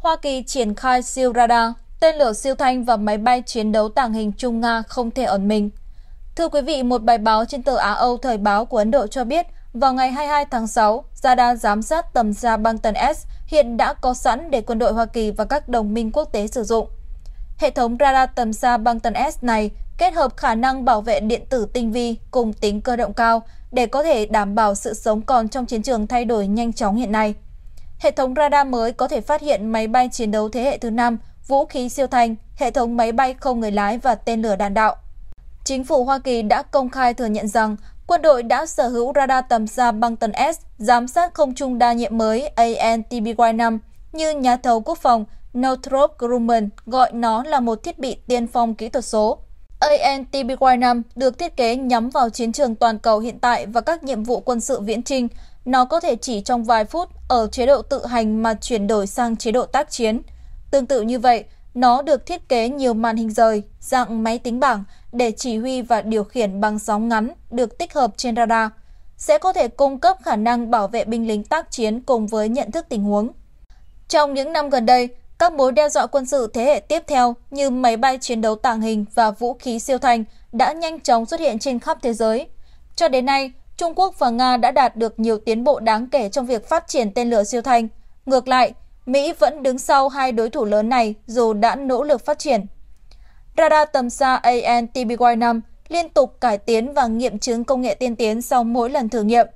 Hoa Kỳ triển khai siêu radar, tên lửa siêu thanh và máy bay chiến đấu tàng hình Trung Nga không thể ẩn mình. Thưa quý vị, một bài báo trên tờ Á Âu Thời báo của Ấn Độ cho biết, vào ngày 22 tháng 6, radar giám sát tầm xa băng tần S hiện đã có sẵn để quân đội Hoa Kỳ và các đồng minh quốc tế sử dụng. Hệ thống radar tầm xa băng tần S này kết hợp khả năng bảo vệ điện tử tinh vi cùng tính cơ động cao để có thể đảm bảo sự sống còn trong chiến trường thay đổi nhanh chóng hiện nay. Hệ thống radar mới có thể phát hiện máy bay chiến đấu thế hệ thứ 5, vũ khí siêu thanh, hệ thống máy bay không người lái và tên lửa đạn đạo. Chính phủ Hoa Kỳ đã công khai thừa nhận rằng quân đội đã sở hữu radar tầm xa băng tần S giám sát không trung đa nhiệm mới ANTBY-5 như nhà thầu quốc phòng Northrop Grumman gọi nó là một thiết bị tiên phong kỹ thuật số ANTBY-5 được thiết kế nhắm vào chiến trường toàn cầu hiện tại và các nhiệm vụ quân sự viễn trinh. Nó có thể chỉ trong vài phút ở chế độ tự hành mà chuyển đổi sang chế độ tác chiến. Tương tự như vậy, nó được thiết kế nhiều màn hình rời, dạng máy tính bảng để chỉ huy và điều khiển bằng sóng ngắn được tích hợp trên radar, sẽ có thể cung cấp khả năng bảo vệ binh lính tác chiến cùng với nhận thức tình huống. Trong những năm gần đây, các mối đe dọa quân sự thế hệ tiếp theo như máy bay chiến đấu tàng hình và vũ khí siêu thanh đã nhanh chóng xuất hiện trên khắp thế giới. Cho đến nay, Trung Quốc và Nga đã đạt được nhiều tiến bộ đáng kể trong việc phát triển tên lửa siêu thanh. Ngược lại, Mỹ vẫn đứng sau hai đối thủ lớn này dù đã nỗ lực phát triển. Radar tầm xa AN-TBY-5 liên tục cải tiến và nghiệm chứng công nghệ tiên tiến sau mỗi lần thử nghiệm.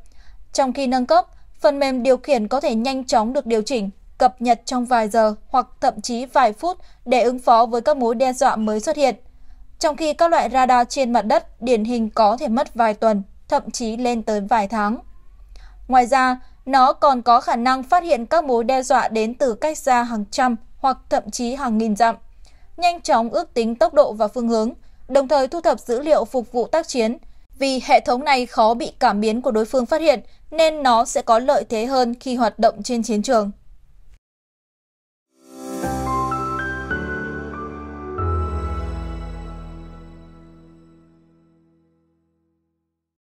Trong khi nâng cấp, phần mềm điều khiển có thể nhanh chóng được điều chỉnh cập nhật trong vài giờ hoặc thậm chí vài phút để ứng phó với các mối đe dọa mới xuất hiện. Trong khi các loại radar trên mặt đất điển hình có thể mất vài tuần, thậm chí lên tới vài tháng. Ngoài ra, nó còn có khả năng phát hiện các mối đe dọa đến từ cách xa hàng trăm hoặc thậm chí hàng nghìn dặm, nhanh chóng ước tính tốc độ và phương hướng, đồng thời thu thập dữ liệu phục vụ tác chiến. Vì hệ thống này khó bị cảm biến của đối phương phát hiện, nên nó sẽ có lợi thế hơn khi hoạt động trên chiến trường.